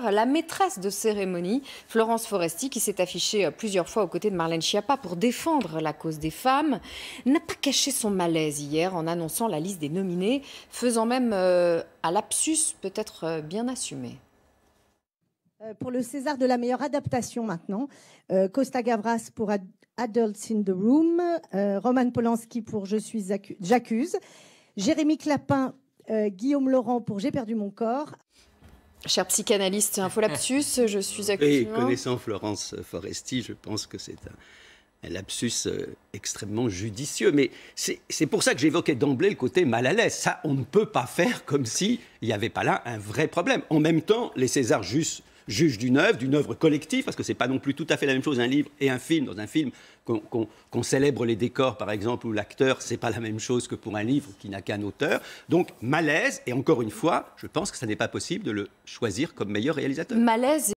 la maîtresse de cérémonie, Florence Foresti, qui s'est affichée euh, plusieurs fois aux côtés de Marlène Schiappa pour défendre la cause des femmes, n'a pas caché son malaise hier en annonçant la liste des nominés, faisant même euh, à un lapsus peut-être euh, bien assumé. Pour le César de la meilleure adaptation maintenant, Costa Gavras pour Adults in the Room, Roman Polanski pour Je suis j'accuse, Jérémy Clapin, Guillaume Laurent pour J'ai perdu mon corps. Cher psychanalyste, lapsus, je suis actuellement... Et connaissant Florence Foresti, je pense que c'est un, lapsus euh, extrêmement judicieux. Mais c'est pour ça que j'évoquais d'emblée le côté mal à l'aise. Ça, on ne peut pas faire comme s'il n'y avait pas là un vrai problème. En même temps, les Césars justes juge d'une œuvre, d'une œuvre collective, parce que ce n'est pas non plus tout à fait la même chose un livre et un film. Dans un film, qu'on célèbre les décors, par exemple, ou l'acteur, ce n'est pas la même chose que pour un livre qui n'a qu'un auteur. Donc malaise, et encore une fois, je pense que ça n'est pas possible de le choisir comme meilleur réalisateur. Malaise.